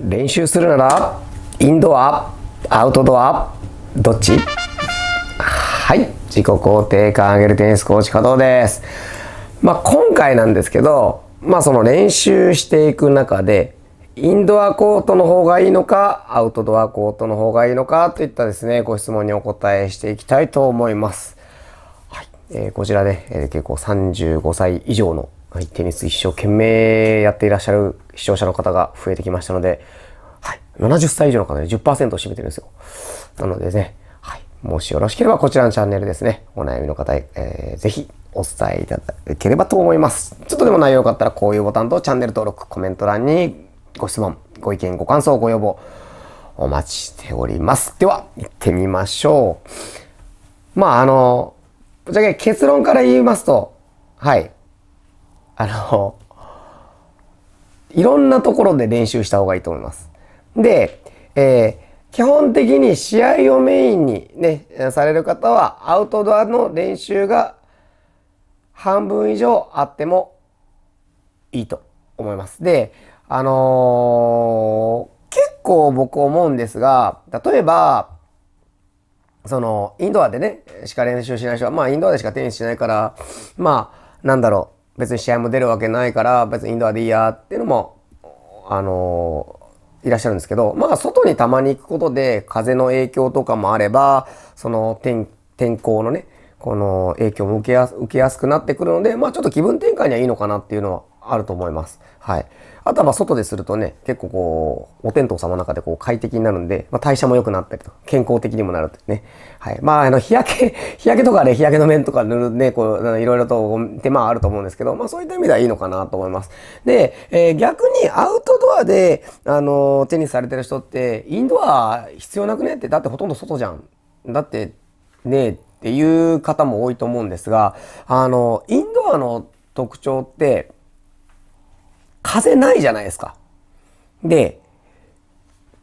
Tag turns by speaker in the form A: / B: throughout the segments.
A: 練習するならインドアアウトドアどっちはい自己肯定感上げるテニスコーチ加藤です、まあ、今回なんですけど、まあ、その練習していく中でインドアコートの方がいいのかアウトドアコートの方がいいのかといったですねご質問にお答えしていきたいと思います、はいえー、こちらで、ね、えー、結構35歳以上のはい、テニス一生懸命やっていらっしゃる視聴者の方が増えてきましたので、はい、70歳以上の方で10%を占めてるんですよ。なのでね、はい、もしよろしければこちらのチャンネルですね、お悩みの方、えー、ぜひお伝えいただければと思います。ちょっとでも内容よかったら、こういうボタンとチャンネル登録、コメント欄にご質問、ご意見、ご感想、ご要望、お待ちしております。では、行ってみましょう。まあ、あの、ぶっちゃけ結論から言いますと、はい。あの、いろんなところで練習した方がいいと思います。で、えー、基本的に試合をメインにね、される方はアウトドアの練習が半分以上あってもいいと思います。で、あのー、結構僕思うんですが、例えば、その、インドアでね、しか練習しない人は、まあインドアでしかテニスしないから、まあ、なんだろう、別に試合も出るわけないから別にインドアでいいやっていうのもあのいらっしゃるんですけどまあ外にたまに行くことで風の影響とかもあればその天天候のねこの影響も受けやすくなってくるのでまあちょっと気分転換にはいいのかなっていうのはあると思います。はい。あとはまあ外でするとね、結構こう、お天道様の中でこう快適になるんで、まあ、代謝も良くなったりと、健康的にもなるてね。はい。まあ、あの、日焼け、日焼けとかね、日焼けの面とか塗るね、こう、いろいろと手間あると思うんですけど、まあそういった意味ではいいのかなと思います。で、えー、逆にアウトドアで、あの、テニスされてる人って、インドア必要なくねって、だってほとんど外じゃん。だって、ねっていう方も多いと思うんですが、あの、インドアの特徴って、風ないじゃないですか。で、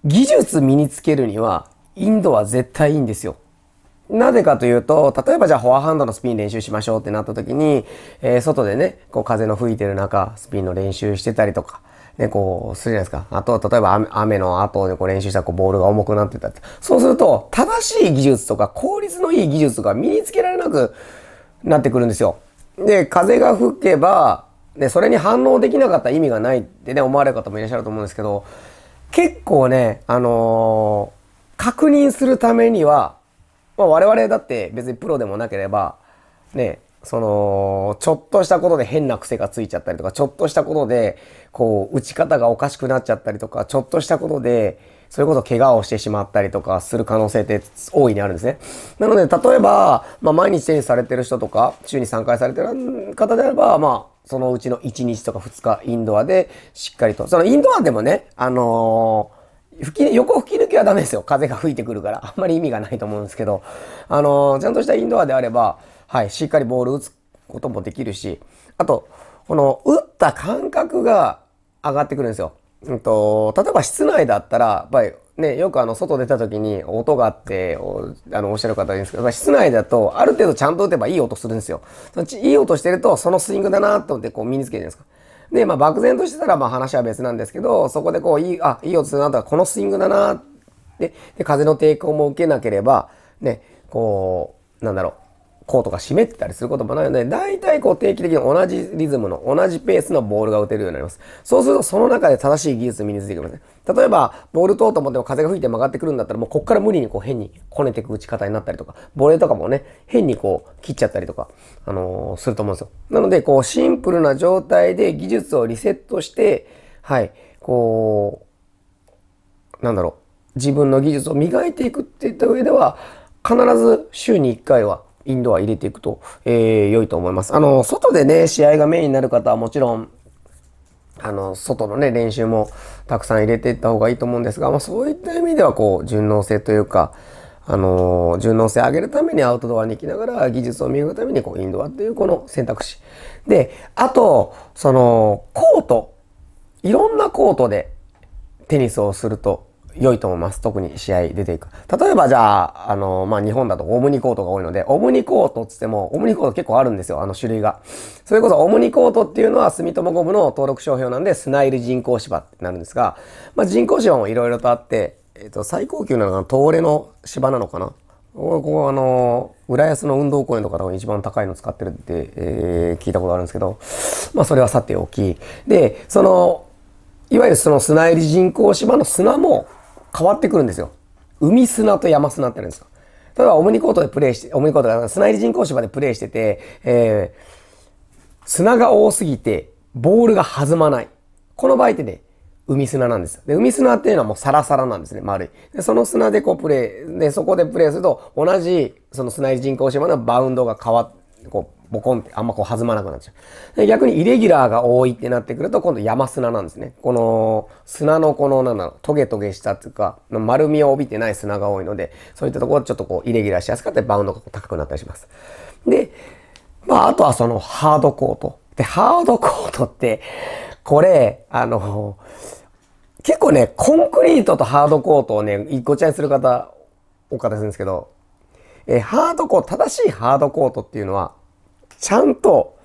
A: 技術身につけるには、インドは絶対いいんですよ。なぜかというと、例えばじゃあフォアハンドのスピン練習しましょうってなった時に、えー、外でね、こう風の吹いてる中、スピンの練習してたりとか、ね、こう、するじゃないですか。あと、例えば雨の後でこう練習したらこうボールが重くなってたって。そうすると、正しい技術とか効率のいい技術とか身につけられなくなってくるんですよ。で、風が吹けば、でそれに反応できなかった意味がないってね、思われる方もいらっしゃると思うんですけど、結構ね、あのー、確認するためには、まあ、我々だって別にプロでもなければ、ね、その、ちょっとしたことで変な癖がついちゃったりとか、ちょっとしたことで、こう、打ち方がおかしくなっちゃったりとか、ちょっとしたことで、それこそ怪我をしてしまったりとかする可能性って大いにあるんですね。なので、例えば、まあ、毎日テニスされてる人とか、週に3回されてる方であれば、まあ、そのうちの1日とか2日、インドアでしっかりと。そのインドアでもね、あのー、吹き、横吹き抜けはダメですよ。風が吹いてくるから。あんまり意味がないと思うんですけど、あのー、ちゃんとしたインドアであれば、はい、しっかりボール打つこともできるし、あと、この、打った感覚が上がってくるんですよ。うんと、例えば室内だったら、やっぱり、ね、よくあの、外出た時に音があってお、あの、おっしゃる方いるんですけど、室内だと、ある程度ちゃんと打てばいい音するんですよ。いい音してると、そのスイングだなと思ってこう身につけるじゃないですか。で、まあ、漠然としてたら、まあ、話は別なんですけど、そこでこう、いい、あ、いい音するなとか、このスイングだなで、で、風の抵抗も受けなければ、ね、こう、なんだろう、コートが湿ってたりすることもないので、大体こう定期的に同じリズムの同じペースのボールが打てるようになります。そうするとその中で正しい技術身についてきますね。例えば、ボール通とうと思っても風が吹いて曲がってくるんだったら、もうこっから無理にこう変にこねていく打ち方になったりとか、ボレーとかもね、変にこう切っちゃったりとか、あのー、すると思うんですよ。なので、こうシンプルな状態で技術をリセットして、はい、こう、なんだろう、自分の技術を磨いていくって言った上では、必ず週に1回はインドア入れていくと、えー、良いと思います。あの、外でね、試合がメインになる方はもちろん、あの、外のね、練習もたくさん入れていった方がいいと思うんですが、まあ、そういった意味では、こう、順応性というか、あのー、順応性上げるためにアウトドアに行きながら技術を磨くためにこうインドアっていうこの選択肢。で、あと、その、コート。いろんなコートでテニスをすると良いと思います。特に試合出ていく。例えばじゃあ、あの、まあ、日本だとオムニコートが多いので、オムニコートっつっても、オムニコート結構あるんですよ、あの種類が。それこそオムニコートっていうのは住友ゴムの登録商標なんで、スナイル人工芝ってなるんですが、まあ、人工芝もいろいろとあって、えっ、ー、と、最高級なのが東レの芝なのかなここあの、浦安の運動公園とか多分一番高いの使ってるって、えー、聞いたことあるんですけど、まあそれはさておき。で、その、いわゆるその砂入り人工芝の砂も、変わってくるんですよ。海砂と山砂ってあるんですよ。例えば、オムニコートでプレイして、オムニコートが砂入り人工芝でプレイしてて、えー、砂が多すぎて、ボールが弾まない。この場合ってね、海砂なんです。で、海砂っていうのはもうサラサラなんですね、丸い。で、その砂でこうプレイ、で、そこでプレイすると、同じ、その砂入り人工芝のバウンドが変わっ、こボコンってあんまこう弾まなくなっちゃう。逆にイレギュラーが多いってなってくると、今度山砂なんですね。この砂のこの、なんだろう、トゲトゲしたっていうか、丸みを帯びてない砂が多いので、そういったところちょっとこう、イレギュラーしやすかったり、バウンドが高くなったりします。で、まあ、あとはそのハードコート。で、ハードコートって、これ、あの、結構ね、コンクリートとハードコートをね、一個ちゃにする方、多かったりするんですけど、えー、ハードコート、正しいハードコートっていうのは、ちゃんと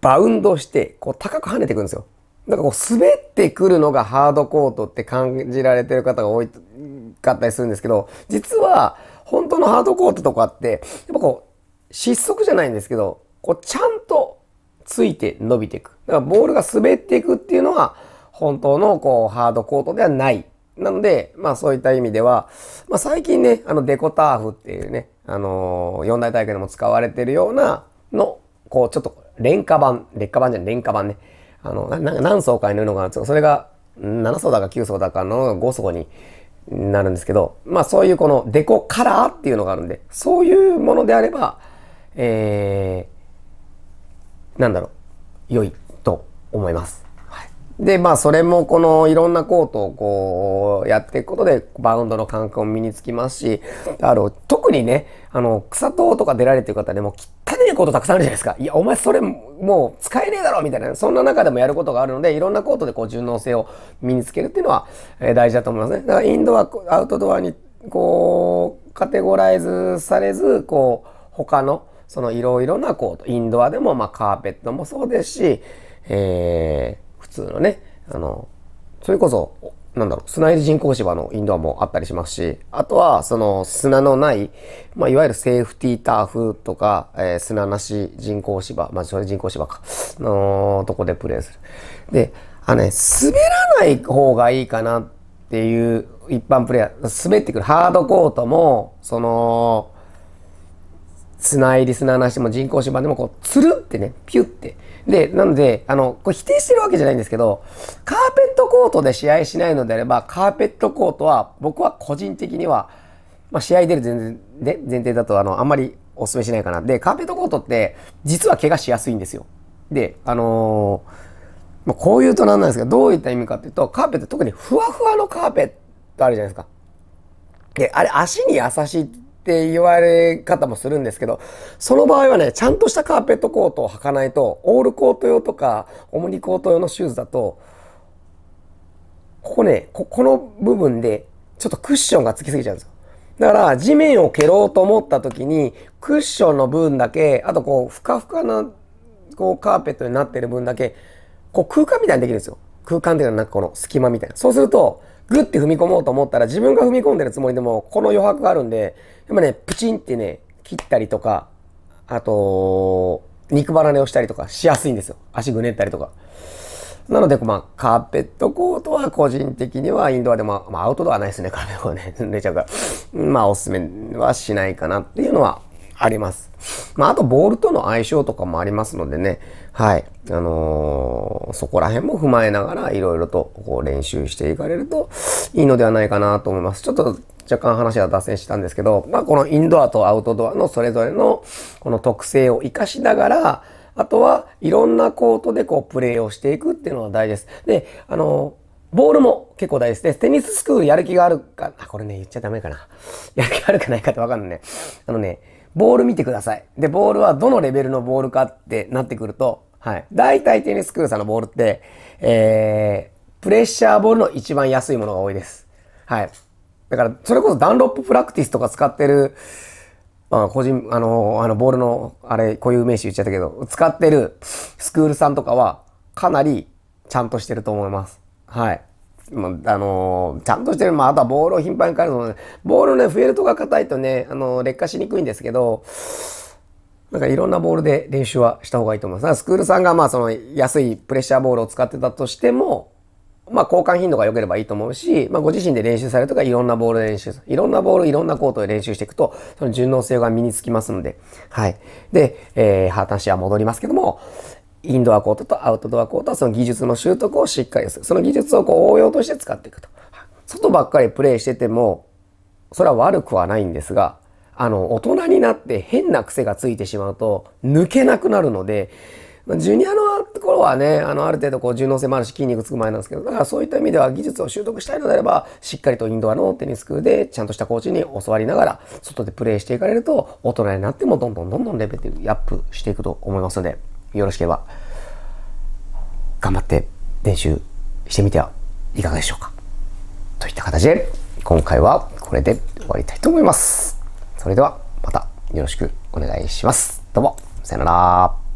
A: バウンドしてこう高く跳ねてくるんですよ。だからこう滑ってくるのがハードコートって感じられてる方が多いかったりするんですけど、実は本当のハードコートとかって、やっぱこう失速じゃないんですけど、こうちゃんとついて伸びていく。だからボールが滑っていくっていうのは本当のこうハードコートではない。なので、まあそういった意味では、まあ最近ね、あのデコターフっていうね、あのー、四大大会でも使われてるようなの、こう、ちょっと、廉価版、劣化版じゃん、廉価版ね。あの、何層かになるのが、それが7層だか9層だかの5層になるんですけど、まあそういうこのデコカラーっていうのがあるんで、そういうものであれば、えー、なんだろう、良いと思います。はい、で、まあそれもこのいろんなコートをこうやっていくことでバウンドの感覚も身につきますし、あの、特にね、あの、草糖とか出られてる方でもきっることたくさんあるじゃないですか。いや、お前それもう使えねえだろみたいな、そんな中でもやることがあるので、いろんなコートでこう柔応性を身につけるっていうのは、えー、大事だと思いますね。だからインドア、アウトドアにこう、カテゴライズされず、こう、他の、そのいろいろなコート、インドアでも、まあカーペットもそうですし、えー、普通のね、あの、それこそなんだろう、砂入り人工芝のインドアもあったりしますし、あとは、その砂のない、まあ、いわゆるセーフティーターフとか、えー、砂なし人工芝、まあ、それ人工芝か、のとこでプレーする。で、あのね、滑らない方がいいかなっていう一般プレイヤー、滑ってくるハードコートも、その、砂入り砂なしも人工芝でもこう、つるってね、ピュって、で、なので、あの、これ否定してるわけじゃないんですけど、カーペットコートで試合しないのであれば、カーペットコートは僕は個人的には、まあ、試合出る前で前提だと、あの、あんまりお勧めしないかな。で、カーペットコートって、実は怪我しやすいんですよ。で、あのー、まあ、こういうと何なんですけど、どういった意味かっていうと、カーペット、特にふわふわのカーペットあるじゃないですか。で、あれ足に優しいって言われ方もするんですけど、その場合はね、ちゃんとしたカーペットコートを履かないと、オールコート用とか、オムニコート用のシューズだと、ここね、ここの部分で、ちょっとクッションがつきすぎちゃうんですよ。だから、地面を蹴ろうと思った時に、クッションの分だけ、あとこう、ふかふかな、こう、カーペットになってる分だけ、こう、空間みたいにできるんですよ。空間っていうのはなんかこの隙間みたいな。そうすると、グッて踏み込もうと思ったら自分が踏み込んでるつもりでもこの余白があるんで、やっぱね、プチンってね、切ったりとか、あと、肉離れをしたりとかしやすいんですよ。足ぐねったりとか。なので、まあ、カーペットコートは個人的にはインドアでも、まあ、アウトドアないですね、カーペットコートね、濡れちゃうから。まあ、おすすめはしないかなっていうのはあります。まあ、あとボールとの相性とかもありますのでね、はい。あのー、そこら辺も踏まえながら、いろいろとこう練習していかれるといいのではないかなと思います。ちょっと若干話は脱線したんですけど、まあ、このインドアとアウトドアのそれぞれのこの特性を活かしながら、あとはいろんなコートでこうプレーをしていくっていうのは大事です。で、あのボールも結構大事です。テニススクールやる気があるか、あ、これね、言っちゃダメかな。やる気あるかないかってわかんないね。あのね、ボール見てください。で、ボールはどのレベルのボールかってなってくると、はい。大体テニスクールさんのボールって、えー、プレッシャーボールの一番安いものが多いです。はい。だから、それこそダンロッププラクティスとか使ってる、まあ、個人、あの、あの、ボールの、あれ、固有名詞言っちゃったけど、使ってるスクールさんとかは、かなりちゃんとしてると思います。はい。まあ、あのー、ちゃんとしてる、まあ、あとはボールを頻繁に変えるの、で、ボールね、フェルトが硬いとね、あのー、劣化しにくいんですけど、なんかいろんなボールで練習はした方がいいと思います。スクールさんがまあその安いプレッシャーボールを使ってたとしても、まあ交換頻度が良ければいいと思うし、まあご自身で練習されるとかいろんなボールで練習いろんなボール、いろんなコートで練習していくと、その順応性が身につきますので、はい。で、えー、話は戻りますけども、インドアコートとアウトドアコートはその技術の習得をしっかりする。その技術をこう応用として使っていくと。外ばっかりプレイしてても、それは悪くはないんですが、あの、大人になって変な癖がついてしまうと抜けなくなるので、ジュニアの頃はね、あの、ある程度こう、柔軟性もあるし、筋肉つく前なんですけど、だからそういった意味では技術を習得したいのであれば、しっかりとインドアのテニスクで、ちゃんとしたコーチに教わりながら、外でプレーしていかれると、大人になってもどんどんどんどんレベルアップしていくと思いますので、よろしければ、頑張って練習してみてはいかがでしょうか。といった形で、今回はこれで終わりたいと思います。それでは、またよろしくお願いします。どうも、さよなら。